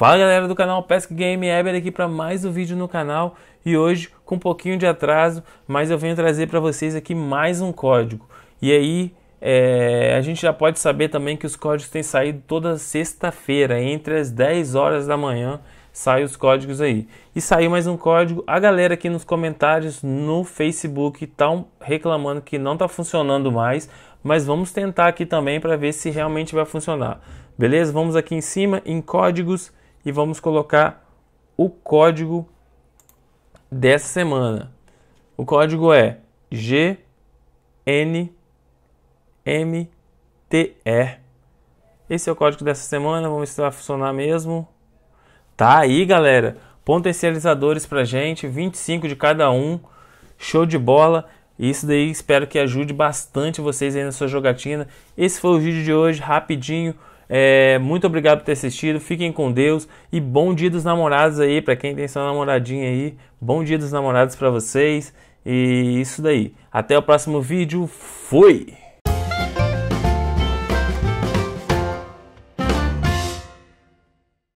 Fala galera do canal Pesca Game Eber aqui para mais um vídeo no canal e hoje com um pouquinho de atraso, mas eu venho trazer para vocês aqui mais um código. E aí é, a gente já pode saber também que os códigos têm saído toda sexta-feira, entre as 10 horas da manhã saem os códigos aí. E saiu mais um código, a galera aqui nos comentários no Facebook estão reclamando que não está funcionando mais, mas vamos tentar aqui também para ver se realmente vai funcionar. Beleza? Vamos aqui em cima em códigos e vamos colocar o código dessa semana. O código é GNMTR. Esse é o código dessa semana, vamos ver se funcionar mesmo. Tá aí, galera. Potencializadores pra gente, 25 de cada um. Show de bola. Isso daí espero que ajude bastante vocês aí na sua jogatina. Esse foi o vídeo de hoje, rapidinho. É, muito obrigado por ter assistido. Fiquem com Deus e bom dia dos namorados aí para quem tem sua namoradinha aí. Bom dia dos namorados para vocês. E isso daí. Até o próximo vídeo. Fui.